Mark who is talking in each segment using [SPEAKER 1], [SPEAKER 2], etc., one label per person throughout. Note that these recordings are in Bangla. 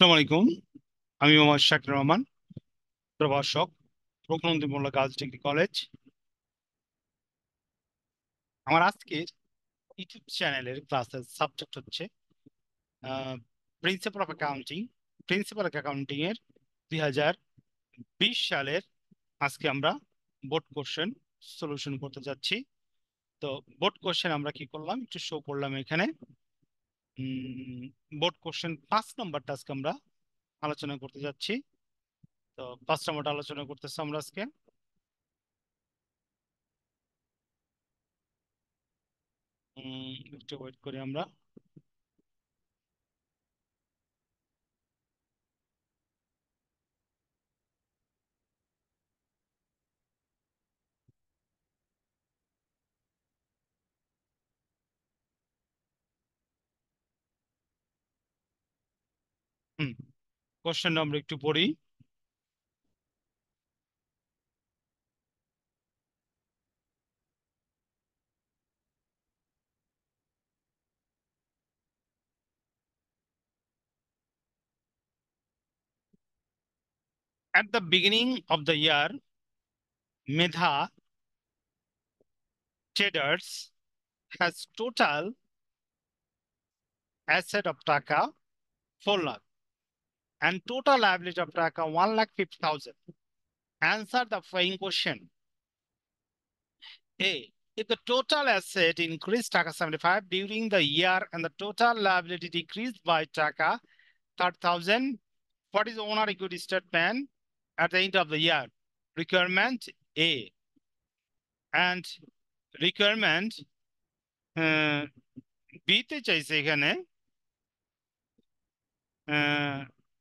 [SPEAKER 1] আসসালামু আলাইকুম আমি মোহাম্মদ শাকির রহমান প্রভাষক প্রকনন্দী মোল্লা গার্লস ডিগ্রি কলেজ আমার আজকের ইউটিউব চ্যানেলের ক্লাসের সাবজেক্ট হচ্ছে principle of accounting principle of অ্যাকাউন্টিংয়ের দুই হাজার বিশ সালের আজকে আমরা বোর্ড কোশ্চেন সলিউশন করতে যাচ্ছি তো বোর্ড কোশ্চেন আমরা কি করলাম একটু শো করলাম এখানে বোর্ড কোশ্চেন পাঁচ নম্বরটা আজকে আমরা আলোচনা করতে যাচ্ছি তো পাঁচ নম্বরটা আলোচনা করতেছি আমরা আজকে একটু ওয়েট করি আমরা Question number একটু at the beginning of the year, Medha Traders has total asset of Taka 4 lakh and total average of Taka 1,50,000. Answer the following question. A. If the total asset increased Taka 75 during the year and the total liability decreased by Taka 30,000, what is owner equity statement at the end of the year? Requirement A. And requirement uh, B তে চাইছে এখানে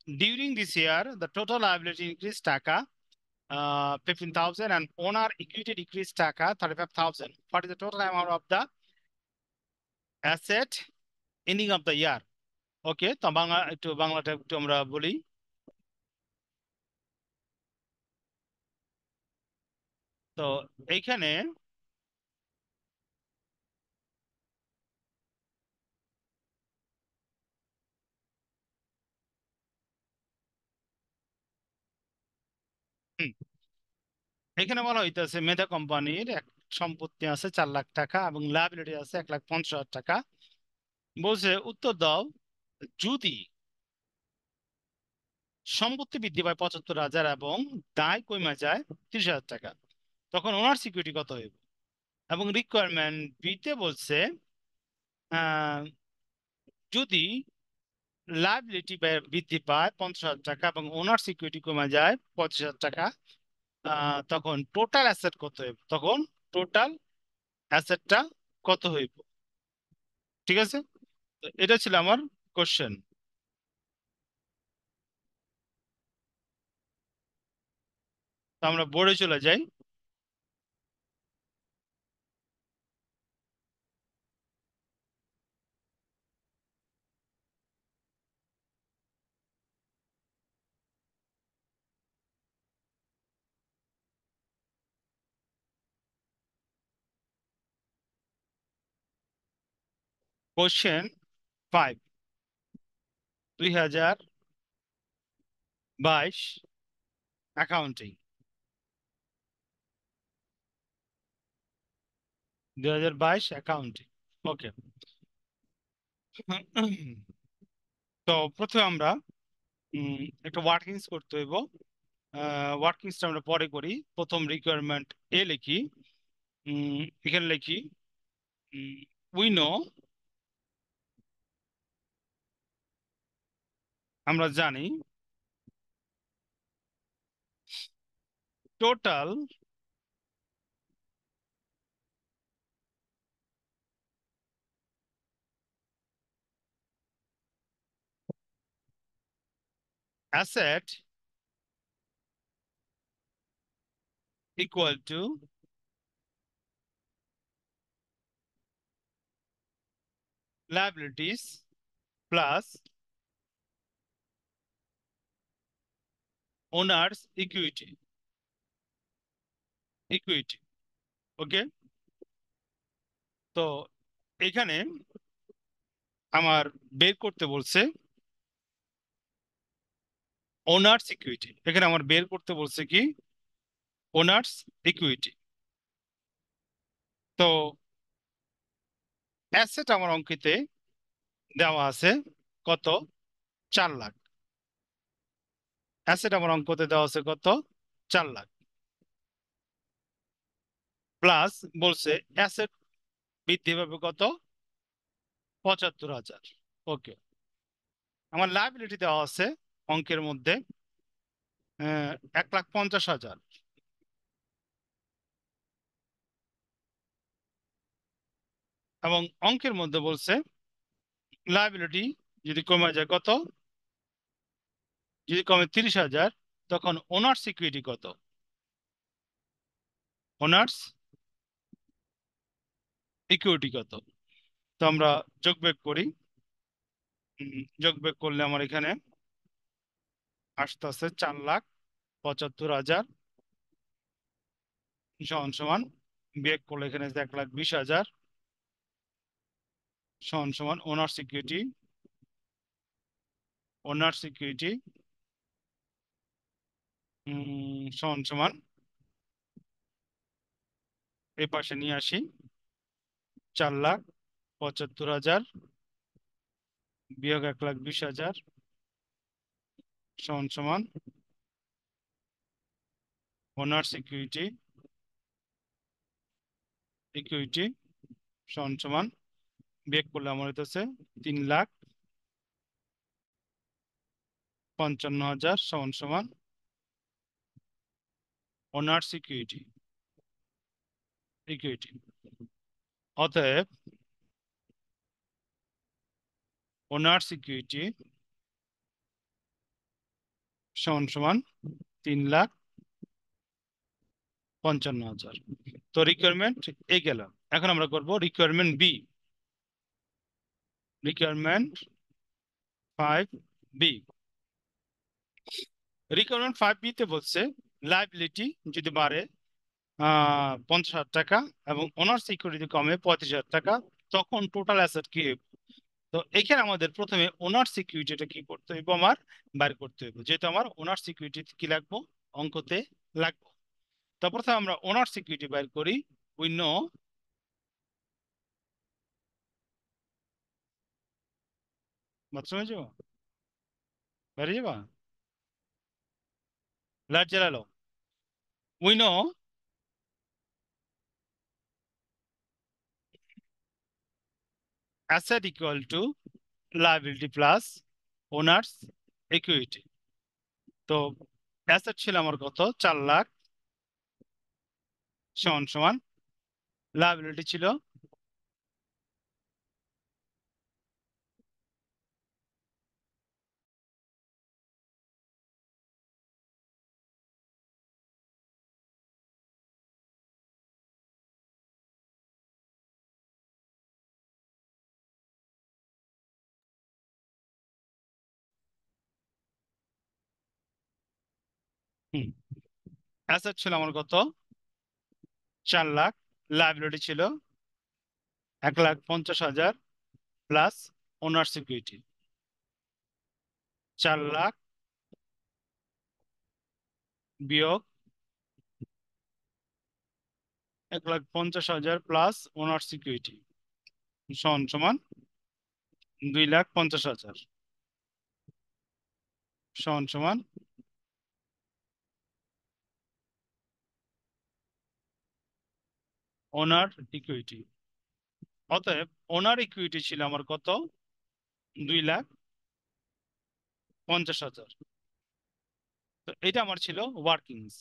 [SPEAKER 1] during this year, the total liability increased taka uh, 15,000 and owner equity decreased taka 35,000. What is the total amount of the asset ending of the year? Okay, to Bangla to Bangla to আমরা বলি So, এইখানে এখানে বলা হইতেছে মেধা কোম্পানির এক সম্পত্তি আছে চার লাখ টাকা এবং লাইবিলিটি আছে এক লাখ পঞ্চাশ হাজার টাকা বলছে উত্তর দাও যদি সম্পত্তি বৃদ্ধি পায় পঁচাত্তর হাজার এবং দায় কমে যায় ত্রিশ হাজার টাকা তখন ওনার সিকিউরিটি কত হইব এবং রিকোয়ারমেন্ট বিতে বলছে যদি লাইবিলিটি বৃদ্ধি পায় পঞ্চাশ হাজার টাকা এবং ওনার সিকিউরিটি কমে যায় পঁচিশ হাজার টাকা তখন টোটাল অ্যাসেট কত হইব তখন টোটাল অ্যাসেটটা কত হইব ঠিক আছে এটা ছিল আমার কোশ্চেন আমরা বোর্ডে চলে যাই কোশ্চেন ফাইভ দুই হাজার বাইশ অ্যাকাউন্টিং দুই হাজার বাইশ অ্যাকাউন্টিং ওকে তো প্রথমে আমরা একটা ওয়ার্কিংস করতে হইব ওয়ার্কিংসটা আমরা পরে করি প্রথম রিকোয়ারমেন্ট এ লিখি এখানে লিখি উই নো আমরা জানি total asset equal to liabilities plus owners equity equity okay তো এখানে আমার বের করতে বলছে ওনার্স ইকুইটি এখানে আমার বের করতে বলছে কি ওনার্স ইকুইটি তো অ্যাসেট আমার অঙ্কিতে দেওয়া আছে কত চার লাখ অ্যাসেট আমার অঙ্কতে দেওয়া আছে কত চার লাখ প্লাস বলছে অ্যাসেট বৃদ্ধি পাবে কত পঁচাত্তর হাজার ওকে আমার লাইবিলিটি দেওয়া আছে অঙ্কের মধ্যে এক লাখ পঞ্চাশ হাজার এবং অঙ্কের মধ্যে বলছে লাইবিলিটি যদি কমে যায় কত যদি কমে তিরিশ হাজার তখন ওনার্স ইকুইটি কত ওনার্স ইকুইটি কত তো আমরা যোগব্যাগ করি যোগব্যাগ করলে আমার এখানে আসতেছে চার লাখ পঁচাত্তর হাজার সমান সমান বিয়োগ করলে এখানে এক লাখ বিশ হাজার সমান সমান ওনার সিকিউরিটি ওনার সিকিউরিটি সমান সমান এ পাশে নিয়ে আসি চার লাখ পঁচাত্তর হাজার বিয়োগ এক লাখ বিশ হাজার সমান সমান ওনার্স ইকুইটি ইকুইটি সমান সমান বেগ করলে আমার হইতেছে তিন লাখ পঞ্চান্ন হাজার সমান সমান অনার্স সিকিউরিটি সিকিউরিটি অতএব অনার্স সিকিউরিটি সমান সমান তিন লাখ পঞ্চান্ন হাজার তো রিকোয়ারমেন্ট এই গেল এখন আমরা করব requirement B requirement five B requirement five বিতে বলছে লাইবিলিটি যদি বাড়ে পঞ্চাশ হাজার টাকা এবং অনার্স সিকিউরিটি কমে পঁয়ত্রিশ হাজার টাকা তখন টোটাল অ্যাসেট কি তো এখানে আমাদের প্রথমে ওনার সিকিউরিটিটা কি করতে হইব আমার বাইর করতে হইব যেহেতু আমার ওনার সিকিউরিটি কি লাগবো অঙ্কতে লাগবো তো প্রথমে আমরা ওনার সিকিউরিটি বাইর করি উই নো বাথরুমে যাবো বাইরে যাবা larger along. We know asset equal to liability plus owners equity. তো অ্যাসেট ছিল আমার কত চার লাখ সমান সমান লাইবিলিটি ছিল অ্যাসেট ছিল আমার কত চার লাখ লাইবিলিটি ছিল এক লাখ পঞ্চাশ হাজার প্লাস ওনার সিকিউরিটি চার লাখ বিয়োগ এক লাখ পঞ্চাশ হাজার প্লাস ওনার সিকিউরিটি সমান সমান দুই লাখ পঞ্চাশ হাজার সমান সমান ওনার ইকুইটি অতএব ওনার ইকুইটি ছিল আমার কত দুই লাখ পঞ্চাশ হাজার তো এটা আমার ছিল ওয়ার্কিংস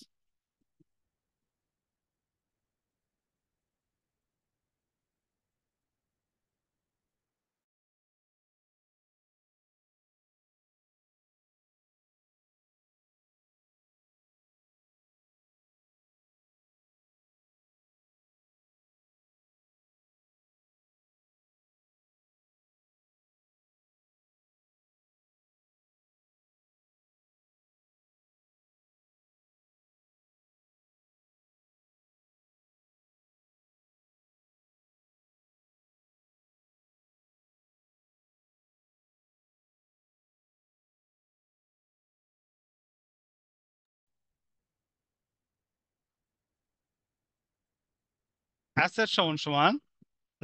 [SPEAKER 1] অ্যাসেট সমান সমান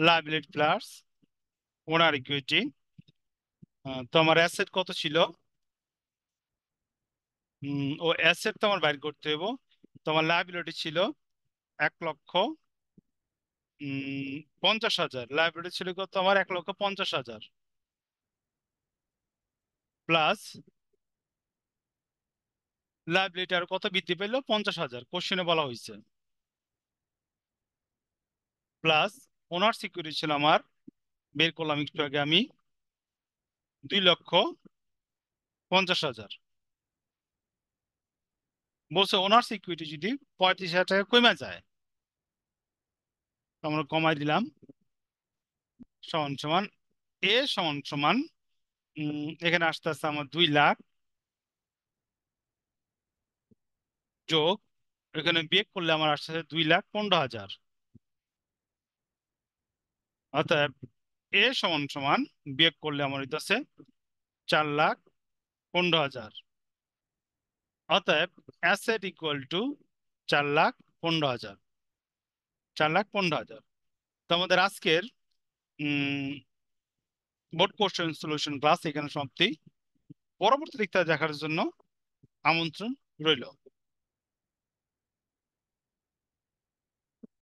[SPEAKER 1] লাইবিলিটি প্লাস ওনার ইকুইটি তোমার অ্যাসেট কত ছিল ও অ্যাসেট তো আমার বাইর করতে হইব তোমার লাইবিলিটি ছিল এক লক্ষ পঞ্চাশ হাজার লাইব্রেরি ছিল কত আমার এক লক্ষ পঞ্চাশ হাজার প্লাস লাইব্রেরিটি আর কত বৃদ্ধি পেল পঞ্চাশ হাজার কোশ্চেনে বলা হয়েছে প্লাস ওনার সিকিউরিটি ছিল আমার বের করলাম একটু আগে আমি দুই লক্ষ পঞ্চাশ হাজার বলছে ওনার সিকিউরিটি যদি পঁয়ত্রিশ হাজার টাকা কমে যায় আমরা কমাই দিলাম সমান সমান এ সমান সমান এখানে আসতে আসতে আমার দুই লাখ যোগ এখানে বিয়ে করলে আমার আসতে দুই লাখ পনেরো হাজার অতএব এ সমান সমান বিয়োগ করলে আমার হইতেছে চার লাখ পনেরো হাজার অতএব অ্যাসেট ইকুয়াল টু চার লাখ পনেরো হাজার চার লাখ পনেরো হাজার তো আমাদের আজকের বোর্ড কোশ্চেন সলিউশন ক্লাস এখানে সমাপ্তি পরবর্তী দিকটা দেখার জন্য আমন্ত্রণ রইল